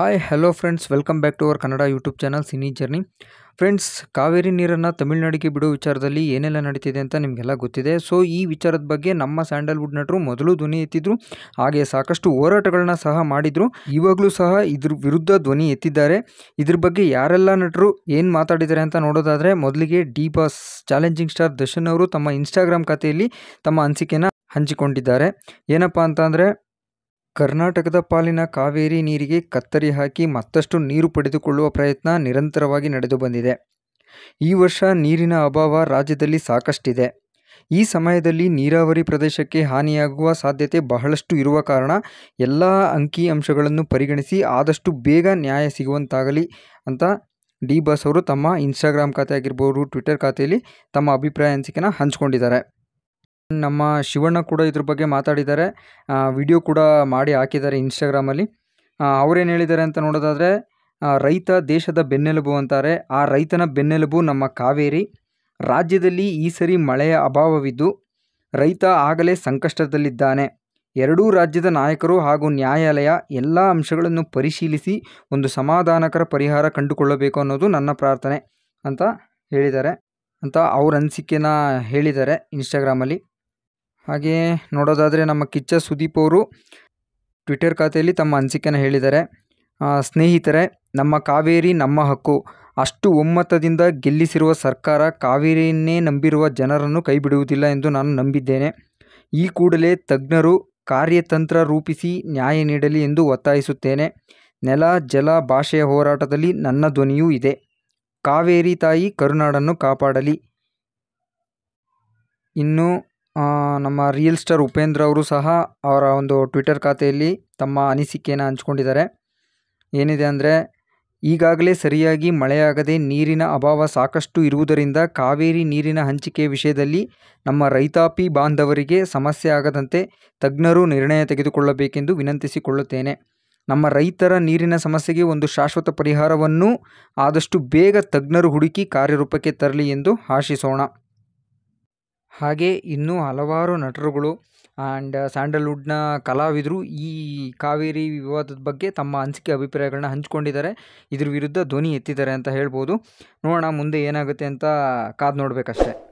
hi hello friends welcome back to our Kannada YouTube channel cine journey friends Kaveri ನೀರನ್ನು ತಮಿಳುನಾಡಿಗೆ ಬಿಡೋ ವಿಚಾರದಲ್ಲಿ ಏನೆಲ್ಲ ನಡೀತಿದೆ ಅಂತ ನಿಮಗೆಲ್ಲ ಗೊತ್ತಿದೆ ಸೊ ಈ ವಿಚಾರದ ಬಗ್ಗೆ ನಮ್ಮ ಸ್ಯಾಂಡಲ್ವುಡ್ ನಟರು ಮೊದಲು ಧ್ವನಿ ಎತ್ತಿದ್ರು ಹಾಗೆ ಸಾಕಷ್ಟು ಹೋರಾಟಗಳನ್ನ ಸಹ ಮಾಡಿದ್ರು ಇವಾಗಲೂ ಸಹ ಇದ್ರ ವಿರುದ್ಧ ಧ್ವನಿ ಎತ್ತಿದ್ದಾರೆ ಇದ್ರ ಬಗ್ಗೆ ಯಾರೆಲ್ಲ ನಟರು ಏನು ಮಾತಾಡಿದ್ದಾರೆ ಅಂತ ನೋಡೋದಾದರೆ ಮೊದಲಿಗೆ D boss challenging star Darshan ಅವರು ತಮ್ಮ ಇನ್ಸ್ಟಾಗ್ರಾಮ್ ಖಾತೆಯಲ್ಲಿ ತಮ್ಮ ಅನಿಸಿಕೆನ ಹಂಚಿಕೊಂಡಿದ್ದಾರೆ ಏನಪ್ಪ ಅಂತಂದರೆ ಕರ್ನಾಟಕದ ಪಾಲಿನ ಕಾವೇರಿ ನೀರಿಗೆ ಕತ್ತರಿ ಹಾಕಿ ಮತ್ತಷ್ಟು ನೀರು ಪಡೆದುಕೊಳ್ಳುವ ಪ್ರಯತ್ನ ನಿರಂತರವಾಗಿ ನಡೆದು ಬಂದಿದೆ ಈ ವರ್ಷ ನೀರಿನ ಅಭಾವ ರಾಜ್ಯದಲ್ಲಿ ಸಾಕಷ್ಟಿದೆ ಈ ಸಮಯದಲ್ಲಿ ನೀರಾವರಿ ಪ್ರದೇಶಕ್ಕೆ ಹಾನಿಯಾಗುವ ಸಾಧ್ಯತೆ ಬಹಳಷ್ಟು ಇರುವ ಕಾರಣ ಎಲ್ಲ ಅಂಕಿ ಅಂಶಗಳನ್ನು ಪರಿಗಣಿಸಿ ಆದಷ್ಟು ಬೇಗ ನ್ಯಾಯ ಸಿಗುವಂತಾಗಲಿ ಅಂತ ಡಿ ಬಾಸ್ ಅವರು ತಮ್ಮ ಇನ್ಸ್ಟಾಗ್ರಾಮ್ ಖಾತೆ ಆಗಿರ್ಬೋದು ಟ್ವಿಟರ್ ಖಾತೆಯಲ್ಲಿ ತಮ್ಮ ಅಭಿಪ್ರಾಯ ಅನಿಸಿಕೆನ ಹಂಚಿಕೊಂಡಿದ್ದಾರೆ ನಮ್ಮ ಶಿವಣ್ಣ ಕೂಡ ಇದ್ರ ಬಗ್ಗೆ ಮಾತಾಡಿದ್ದಾರೆ ವಿಡಿಯೋ ಕೂಡ ಮಾಡಿ ಹಾಕಿದ್ದಾರೆ ಇನ್ಸ್ಟಾಗ್ರಾಮಲ್ಲಿ ಅವರೇನು ಹೇಳಿದ್ದಾರೆ ಅಂತ ನೋಡೋದಾದರೆ ರೈತ ದೇಶದ ಬೆನ್ನೆಲುಬು ಅಂತಾರೆ ಆ ರೈತನ ಬೆನ್ನೆಲುಬು ನಮ್ಮ ಕಾವೇರಿ ರಾಜ್ಯದಲ್ಲಿ ಈ ಸರಿ ಮಳೆಯ ಅಭಾವವಿದ್ದು ರೈತ ಆಗಲೇ ಸಂಕಷ್ಟದಲ್ಲಿದ್ದಾನೆ ಎರಡೂ ರಾಜ್ಯದ ನಾಯಕರು ಹಾಗೂ ನ್ಯಾಯಾಲಯ ಎಲ್ಲ ಅಂಶಗಳನ್ನು ಪರಿಶೀಲಿಸಿ ಒಂದು ಸಮಾಧಾನಕರ ಪರಿಹಾರ ಕಂಡುಕೊಳ್ಳಬೇಕು ಅನ್ನೋದು ನನ್ನ ಪ್ರಾರ್ಥನೆ ಅಂತ ಹೇಳಿದ್ದಾರೆ ಅಂತ ಅವ್ರ ಅನಿಸಿಕೆನ ಹೇಳಿದ್ದಾರೆ ಇನ್ಸ್ಟಾಗ್ರಾಮಲ್ಲಿ ಹಾಗೆಯೇ ನೋಡೋದಾದರೆ ನಮ್ಮ ಕಿಚ್ಚ ಸುದೀಪ್ ಅವರು ಟ್ವಿಟರ್ ಖಾತೆಯಲ್ಲಿ ತಮ್ಮ ಅನಿಸಿಕೆನ ಹೇಳಿದ್ದಾರೆ ಸ್ನೇಹಿತರೆ ನಮ್ಮ ಕಾವೇರಿ ನಮ್ಮ ಹಕ್ಕು ಅಷ್ಟು ಒಮ್ಮತದಿಂದ ಗೆಲ್ಲಿಸಿರುವ ಸರ್ಕಾರ ಕಾವೇರಿಯನ್ನೇ ನಂಬಿರುವ ಜನರನ್ನು ಕೈಬಿಡುವುದಿಲ್ಲ ಎಂದು ನಾನು ನಂಬಿದ್ದೇನೆ ಈ ಕೂಡಲೇ ತಜ್ಞರು ಕಾರ್ಯತಂತ್ರ ರೂಪಿಸಿ ನ್ಯಾಯ ನೀಡಲಿ ಎಂದು ಒತ್ತಾಯಿಸುತ್ತೇನೆ ನೆಲ ಜಲ ಭಾಷೆಯ ಹೋರಾಟದಲ್ಲಿ ನನ್ನ ಧ್ವನಿಯೂ ಇದೆ ಕಾವೇರಿ ತಾಯಿ ಕರುನಾಡನ್ನು ಕಾಪಾಡಲಿ ಇನ್ನು ನಮ್ಮ ರಿಯಲ್ ಸ್ಟಾರ್ ಉಪೇಂದ್ರ ಅವರು ಸಹ ಅವರ ಒಂದು ಟ್ವಿಟರ್ ಖಾತೆಯಲ್ಲಿ ತಮ್ಮ ಅನಿಸಿಕೆಯನ್ನು ಹಂಚ್ಕೊಂಡಿದ್ದಾರೆ ಏನಿದೆ ಅಂದರೆ ಈಗಾಗಲೇ ಸರಿಯಾಗಿ ಮಳೆಯಾಗದೆ ನೀರಿನ ಅಭಾವ ಸಾಕಷ್ಟು ಇರುವುದರಿಂದ ಕಾವೇರಿ ನೀರಿನ ಹಂಚಿಕೆ ವಿಷಯದಲ್ಲಿ ನಮ್ಮ ರೈತಾಪಿ ಬಾಂಧವರಿಗೆ ಸಮಸ್ಯೆ ಆಗದಂತೆ ತಜ್ಞರು ನಿರ್ಣಯ ತೆಗೆದುಕೊಳ್ಳಬೇಕೆಂದು ವಿನಂತಿಸಿಕೊಳ್ಳುತ್ತೇನೆ ನಮ್ಮ ರೈತರ ನೀರಿನ ಸಮಸ್ಯೆಗೆ ಒಂದು ಶಾಶ್ವತ ಪರಿಹಾರವನ್ನು ಆದಷ್ಟು ಬೇಗ ತಜ್ಞರು ಹುಡುಕಿ ಕಾರ್ಯರೂಪಕ್ಕೆ ತರಲಿ ಎಂದು ಆಶಿಸೋಣ ಹಾಗೆ ಇನ್ನೂ ಹಲವಾರು ನಟರುಗಳು ಆ್ಯಂಡ್ uh, ಸ್ಯಾಂಡಲ್ವುಡ್ನ ಕಲಾವಿದರು ಈ ಕಾವೇರಿ ವಿವಾದದ ಬಗ್ಗೆ ತಮ್ಮ ಅನಿಸಿಕೆ ಅಭಿಪ್ರಾಯಗಳನ್ನ ಹಂಚಿಕೊಂಡಿದ್ದಾರೆ ಇದ್ರ ವಿರುದ್ಧ ಧ್ವನಿ ಎತ್ತಿದ್ದಾರೆ ಅಂತ ಹೇಳ್ಬೋದು ನೋಡೋಣ ಮುಂದೆ ಏನಾಗುತ್ತೆ ಅಂತ ಕಾದು ನೋಡಬೇಕಷ್ಟೆ